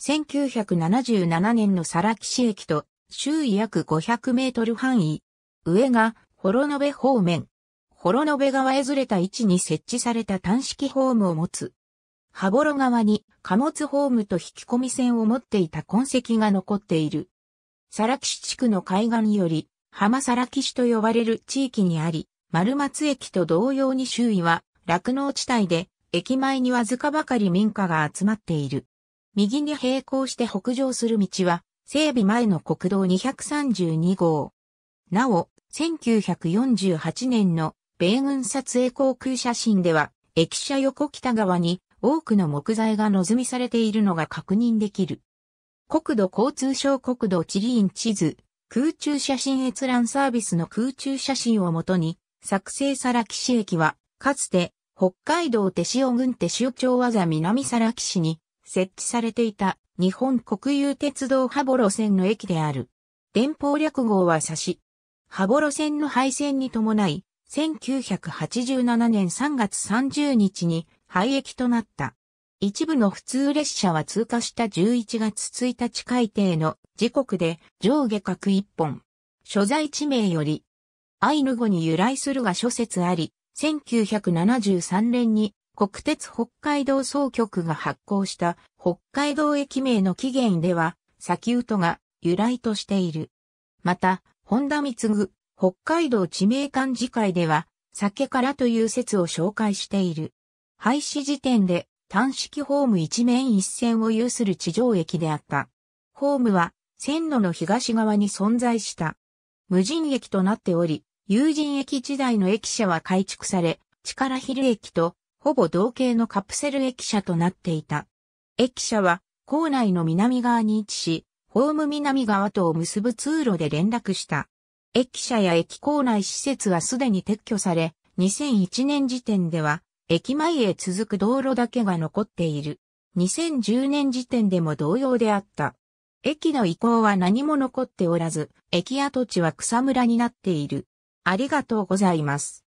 1977年のサラキ市駅と周囲約500メートル範囲。上が、幌延方面。幌延川へずれた位置に設置された単式ホームを持つ。羽幌側に貨物ホームと引き込み線を持っていた痕跡が残っている。サラキ市地区の海岸より、浜サラキ市と呼ばれる地域にあり、丸松駅と同様に周囲は落農地帯で、駅前にわずかばかり民家が集まっている。右に並行して北上する道は、整備前の国道232号。なお、1948年の米軍撮影航空写真では、駅舎横北側に多くの木材が望みされているのが確認できる。国土交通省国土地理院地図、空中写真閲覧サービスの空中写真をもとに、作成皿木市駅は、かつて、北海道手塩郡手塩町技南皿木市に設置されていた日本国有鉄道羽幌線の駅である。電報略号は差し。羽幌線の廃線に伴い、1987年3月30日に廃駅となった。一部の普通列車は通過した11月1日改定の時刻で上下各一本。所在地名より、アイヌ語に由来するが諸説あり、1973年に国鉄北海道総局が発行した北海道駅名の起源では、先とが由来としている。また、本田貢北海道地名館次会では、酒からという説を紹介している。廃止時点で単式ホーム一面一線を有する地上駅であった。ホームは線路の東側に存在した。無人駅となっており、有人駅時代の駅舎は改築され、力昼駅とほぼ同型のカプセル駅舎となっていた。駅舎は校内の南側に位置し、ホーム南側とを結ぶ通路で連絡した。駅舎や駅構内施設はすでに撤去され、2001年時点では、駅前へ続く道路だけが残っている。2010年時点でも同様であった。駅の移行は何も残っておらず、駅跡地は草むらになっている。ありがとうございます。